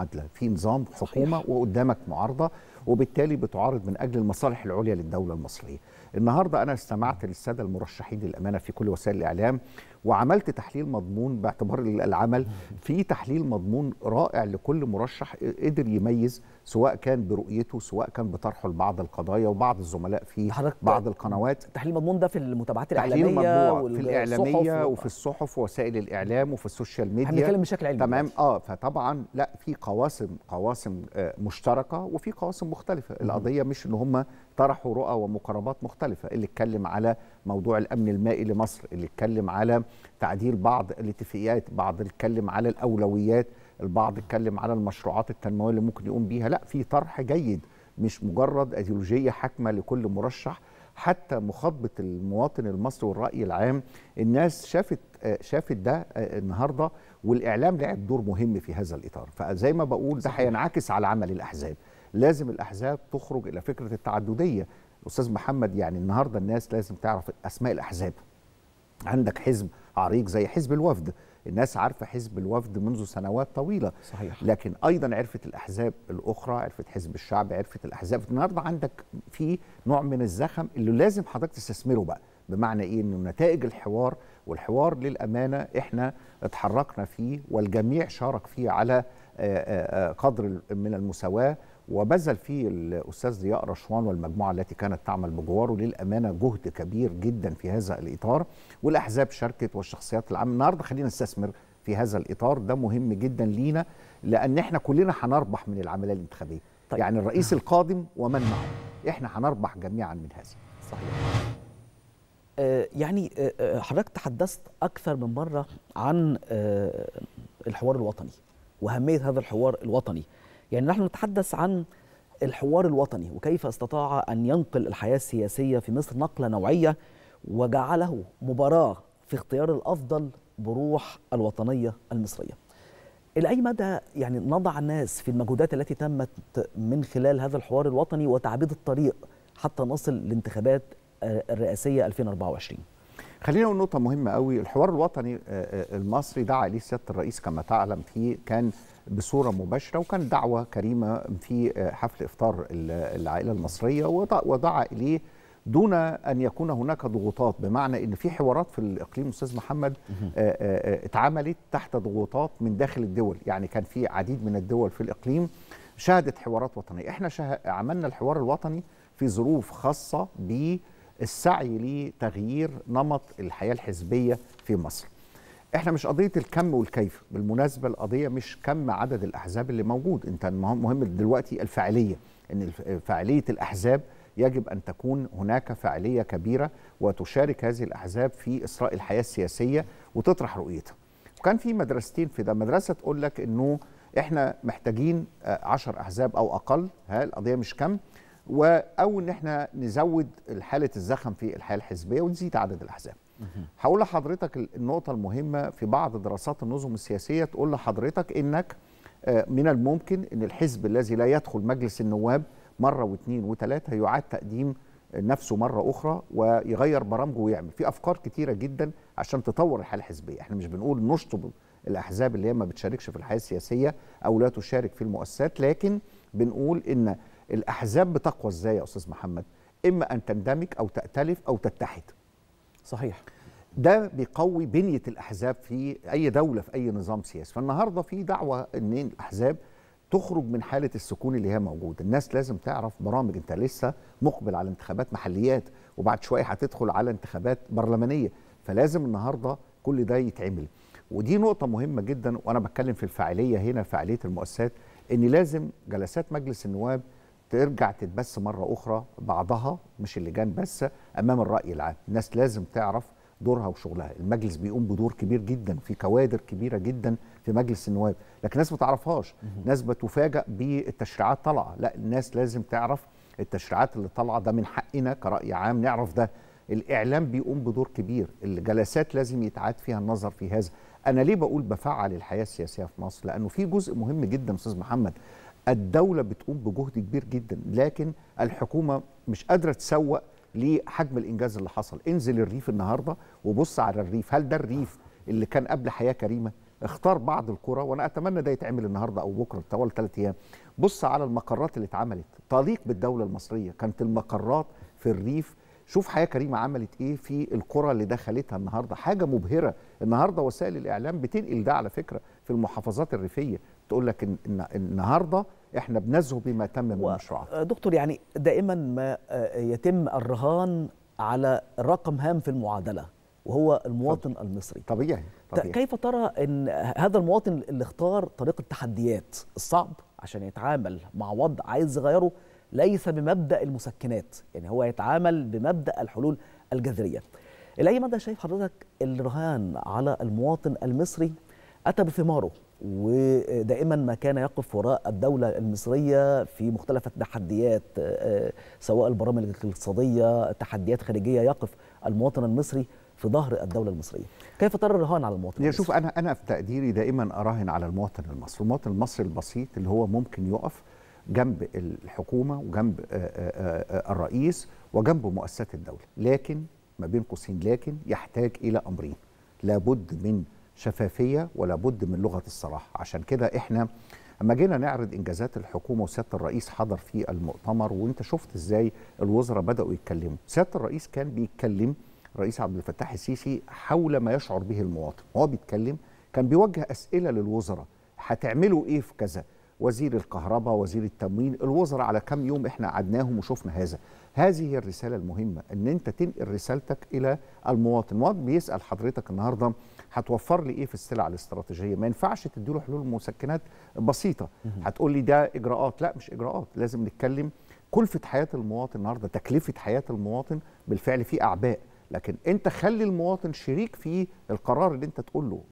عادله في نظام حكومه وقدامك معارضه وبالتالي بتعارض من اجل المصالح العليا للدوله المصريه. النهارده انا استمعت للساده المرشحين للامانه في كل وسائل الاعلام وعملت تحليل مضمون باعتبار العمل في تحليل مضمون رائع لكل مرشح قدر يميز سواء كان برؤيته سواء كان بطرحه لبعض القضايا وبعض الزملاء في بعض القنوات تحليل مضمون ده في المتابعات الاعلاميه في الاعلاميه وفي الصحف ووسائل الاعلام وفي السوشيال ميديا بنتكلم بشكل علمي تمام اه فطبعا لا في قواسم قواسم آه، مشتركه وفي قواسم مختلفه القضيه مش ان هم طرحوا رؤى ومقاربات مختلفه اللي اتكلم على موضوع الامن المائي لمصر اللي اتكلم على تعديل بعض الاتفاقيات بعض اتكلم على الاولويات البعض اتكلم على المشروعات التنمويه اللي ممكن يقوم بيها لا في طرح جيد مش مجرد ايديولوجيه حاكمه لكل مرشح حتى مخاطبه المواطن المصري والراي العام الناس شافت شافت ده آه، النهارده والاعلام لعب دور مهم في هذا الاطار فزي ما بقول ده هينعكس على عمل الاحزاب لازم الاحزاب تخرج الى فكره التعدديه استاذ محمد يعني النهارده الناس لازم تعرف اسماء الاحزاب عندك حزب عريق زي حزب الوفد الناس عارفه حزب الوفد منذ سنوات طويله صحيح. لكن ايضا عرفت الاحزاب الاخرى عرفت حزب الشعب عرفت الاحزاب النهارده عندك في نوع من الزخم اللي لازم حضرتك تستثمره بقى بمعنى ايه انه نتائج الحوار والحوار للامانه احنا اتحركنا فيه والجميع شارك فيه على قدر من المساواه وبذل فيه الاستاذ ضياء رشوان والمجموعه التي كانت تعمل بجواره للامانه جهد كبير جدا في هذا الاطار والاحزاب شاركت والشخصيات العامه النهارده خلينا نستثمر في هذا الاطار ده مهم جدا لينا لان احنا كلنا هنربح من العمليه الانتخابيه طيب. يعني الرئيس القادم ومن معه احنا هنربح جميعا من هذا صحيح آه يعني آه،, آه حضرتك تحدثت اكثر من مره عن آه الحوار الوطني واهميه هذا الحوار الوطني يعني نحن نتحدث عن الحوار الوطني وكيف استطاع أن ينقل الحياة السياسية في مصر نقلة نوعية وجعله مباراة في اختيار الأفضل بروح الوطنية المصرية إلى أي مدى يعني نضع الناس في المجهودات التي تمت من خلال هذا الحوار الوطني وتعبيد الطريق حتى نصل لانتخابات الرئاسية 2024 خلينا نقول نقطة مهمة قوي الحوار الوطني آه، آه، المصري دعا إليه سيادة الرئيس كما تعلم فيه كان بصوره مباشره وكان دعوه كريمه في آه، حفل افطار العائله المصريه ودعا اليه دون ان يكون هناك ضغوطات بمعنى ان في حوارات في الاقليم استاذ محمد آه، آه، اتعملت تحت ضغوطات من داخل الدول يعني كان في عديد من الدول في الاقليم شهدت حوارات وطنيه احنا شه... عملنا الحوار الوطني في ظروف خاصه بالسعي لتغيير نمط الحياه الحزبيه في مصر احنا مش قضيه الكم والكيف بالمناسبه القضيه مش كم عدد الاحزاب اللي موجود انت مهم دلوقتي الفاعليه ان فاعليه الاحزاب يجب ان تكون هناك فاعليه كبيره وتشارك هذه الاحزاب في اسراء الحياه السياسيه وتطرح رؤيتها وكان في مدرستين في ده مدرسه تقول لك انه احنا محتاجين آه، عشر احزاب او اقل ها القضيه مش كم او ان احنا نزود حاله الزخم في الحياه الحزبيه ونزيد عدد الاحزاب هقول لحضرتك النقطه المهمه في بعض دراسات النظم السياسيه تقول لحضرتك انك آه، من الممكن ان الحزب الذي لا يدخل مجلس النواب مره واثنين وثلاثه يعاد تقديم نفسه مره اخرى ويغير برامجه ويعمل في افكار كتيره جدا عشان تطور الحاله الحزبيه احنا مش بنقول نشطب الاحزاب اللي هي ما بتشاركش في الحياه السياسيه او لا تشارك في المؤسسات لكن بنقول ان الاحزاب بتقوى ازاي يا استاذ محمد اما ان تندمج او تأتلف او تتحد صحيح ده بيقوي بنيه الاحزاب في اي دوله في اي نظام سياسي فالنهارده في دعوه ان الاحزاب تخرج من حاله السكون اللي هي موجوده الناس لازم تعرف برامج انت لسه مقبل على انتخابات محليات وبعد شويه هتدخل على انتخابات برلمانيه فلازم النهارده كل ده يتعمل ودي نقطه مهمه جدا وانا بتكلم في الفاعليه هنا فاعليه المؤسسات ان لازم جلسات مجلس النواب ترجع تتبث مرة أخرى بعضها مش اللجان بس أمام الرأي العام الناس لازم تعرف دورها وشغلها المجلس بيقوم بدور كبير جدا في كوادر كبيرة جدا في مجلس النواب لكن الناس ما تعرفهاش ناس بتفاجأ بالتشريعات طالعة لا الناس لازم تعرف التشريعات اللي طالعة ده من حقنا كرأي عام نعرف ده الإعلام بيقوم بدور كبير الجلسات لازم يتعاد فيها النظر في هذا أنا ليه بقول بفعل الحياة السياسية في مصر لأنه في جزء مهم جدا أستاذ محمد الدولة بتقوم بجهد كبير جدا لكن الحكومة مش قادرة تسوق لحجم الإنجاز اللي حصل انزل الريف النهاردة وبص على الريف هل ده الريف اللي كان قبل حياة كريمة اختار بعض القرى وانا اتمنى ده يتعمل النهارده او بكره طوال ثلاث ايام بص على المقرات اللي اتعملت تليق بالدوله المصريه كانت المقرات في الريف شوف حياه كريمه عملت ايه في القرى اللي دخلتها النهارده حاجه مبهره النهارده وسائل الاعلام بتنقل ده على فكره في المحافظات الريفيه تقول لك ان النهارده احنا بنزهو بما تم من المشروعات آه، دكتور يعني دائما ما آه، يتم الرهان على رقم هام في المعادله وهو المواطن طبيعي. المصري طبيعي. طبيعي كيف ترى ان هذا المواطن اللي اختار طريق التحديات الصعب عشان يتعامل مع وضع عايز يغيره ليس بمبدا المسكنات يعني هو يتعامل بمبدا الحلول الجذريه الى اي مدى شايف حضرتك الرهان على المواطن المصري أتى بثماره ودائما ما كان يقف وراء الدولة المصرية في مختلف التحديات آه، آه، سواء البرامج الاقتصادية تحديات خارجية يقف المواطن المصري في ظهر الدولة المصرية كيف ترى الرهان على المواطن المصري؟ شوف أنا أنا في تقديري دائما أراهن على المواطن المصري المواطن المصري البسيط اللي هو ممكن يقف جنب الحكومة وجنب آه، الرئيس وجنب مؤسسات الدولة لكن ما بين قوسين لكن يحتاج إلى أمرين لابد من شفافيه ولا بد من لغه الصراحه عشان كده احنا اما جينا نعرض انجازات الحكومه وسياده الرئيس حضر في المؤتمر وانت شفت ازاي الوزراء بداوا يتكلموا سياده الرئيس كان بيتكلم الرئيس عبد الفتاح السيسي حول ما يشعر به المواطن هو بيتكلم كان بيوجه اسئله للوزراء هتعملوا ايه في كذا وزير الكهرباء وزير التموين الوزراء على كم يوم احنا قعدناهم وشفنا هذا هذه هي الرساله المهمه ان انت تنقل رسالتك الى المواطن المواطن بيسال حضرتك النهارده هتوفر لي ايه في السلع الاستراتيجيه ما ينفعش تديله حلول مسكنات بسيطه هتقول لي ده اجراءات لا مش اجراءات لازم نتكلم كلفه حياه المواطن النهارده تكلفه حياه المواطن بالفعل في اعباء لكن انت خلي المواطن شريك في القرار اللي انت تقوله